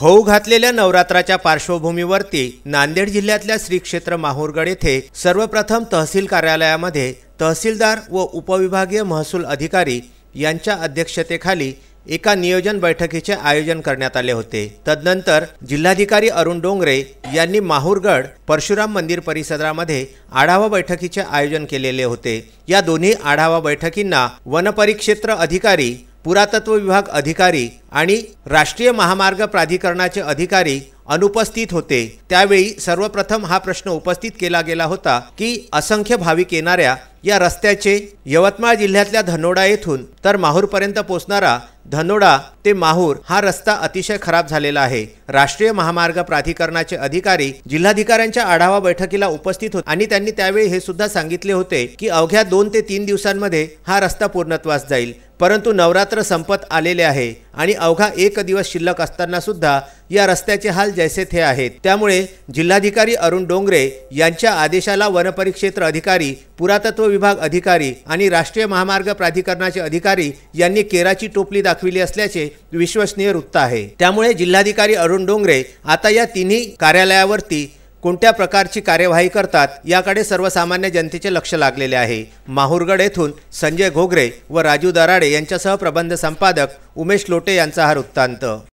होऊ घातलेल्या नवरात्राच्या पार्श्वभूमीवरती नांदेड जिल्ह्यातल्या श्री क्षेत्र माहूरगड येथे सर्वप्रथम तहसील कार्यालयामध्ये तहसीलदार व उपविभागीय महसूल अधिकारी यांच्या अध्यक्षतेखाली एका नियोजन बैठकीचे आयोजन करण्यात आले होते तदनंतर जिल्हाधिकारी अरुण डोंगरे यांनी माहूरगड परशुराम मंदिर परिसरामध्ये आढावा बैठकीचे आयोजन केलेले होते या दोन्ही आढावा बैठकींना वनपरिक्षेत्र अधिकारी पुरातत्व विभाग अधिकारी आणि राष्ट्रीय महामार्ग प्राधिकरणाचे अधिकारी अनुपस्थित होते त्यावेळी सर्वप्रथम हा प्रश्न उपस्थित केला गेला होता की असंख्य भाविक येणाऱ्या या रस्त्याचे यवतमाळ जिल्ह्यातल्या धनोडा येथून तर माहूरपर्यंत पोहोचणारा धनोडा ते माहूर हा रस्ता अतिशय खराब झालेला आहे राष्ट्रीय महामार्ग प्राधिकरणाचे अधिकारी जिल्हाधिकाऱ्यांच्या आढावा बैठकीला उपस्थित होते आणि त्यांनी त्यावेळी हे सुद्धा सांगितले होते की अवघ्या दोन ते तीन दिवसांमध्ये हा रस्ता पूर्णत्वास जाईल परंतु नवरात्र संपत आलेले आहे आणि अवघा एक दिवस शिल्लक असताना सुद्धा या रस्त्याचे हाल जैसे थे आहेत त्यामुळे जिल्हाधिकारी अरुण डोंगरे यांच्या आदेशाला वनपरिक्षेत्र अधिकारी पुरातत्व विभाग अधिकारी आणि राष्ट्रीय महामार्ग प्राधिकरणाचे अधिकारी यांनी केराची टोपली दाखविली असल्याचे विश्वसनीय वृत्त आहे त्यामुळे जिल्हाधिकारी अरुण डोंगरे आता या तिन्ही कार्यालयावरती कोणत्या प्रकारची कार्यवाही करतात याकडे सर्वसामान्य जनतेचे लक्ष लागलेले आहे माहूरगड येथून संजय घोगरे व राजू दराडे यांच्यासह प्रबंध संपादक उमेश लोटे यांचा हा वृत्तांत